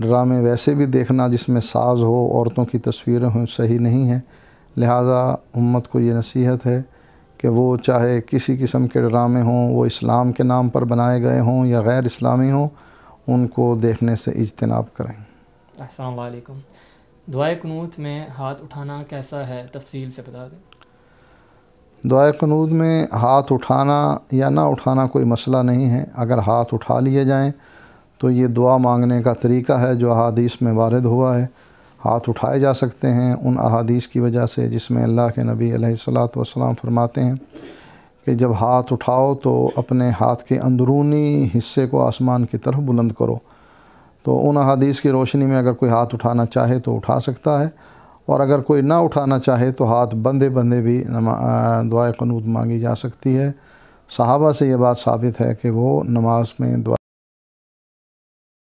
ड्रामे वैसे भी देखना जिसमें साज हो औरतों की तस्वीरें हों सही नहीं है लिहाजा उम्मत को ये नसीहत है कि वो चाहे किसी किस्म के ड्रामे हों वो इस्लाम के नाम पर बनाए गए हों या गैर इस्लामी हों उनको देखने से इजतनाब करें असलकम दुआ कनूत में हाथ उठाना कैसा है तफसील से बता दें दुआ कनूत में हाथ उठाना या ना उठाना कोई मसला नहीं है अगर हाथ उठा लिए जाएँ तो ये दुआ मांगने का तरीका है जो अहादीस में वारद हुआ है हाथ उठाए जा सकते हैं उन अहादीस की वजह से जिसमें अल्लाह के नबी अलैहिस्सलाम फरमाते हैं कि जब हाथ उठाओ तो अपने हाथ के अंदरूनी हिस्से को आसमान की तरफ बुलंद करो तो उन अहादीस की रोशनी में अगर कोई हाथ उठाना चाहे तो उठा सकता है और अगर कोई ना उठाना चाहे तो हाथ बंधे बंधे भी दुआ कनूत मांगी जा सकती है साहबा से ये बात साबित है कि वो नमाज में दुआ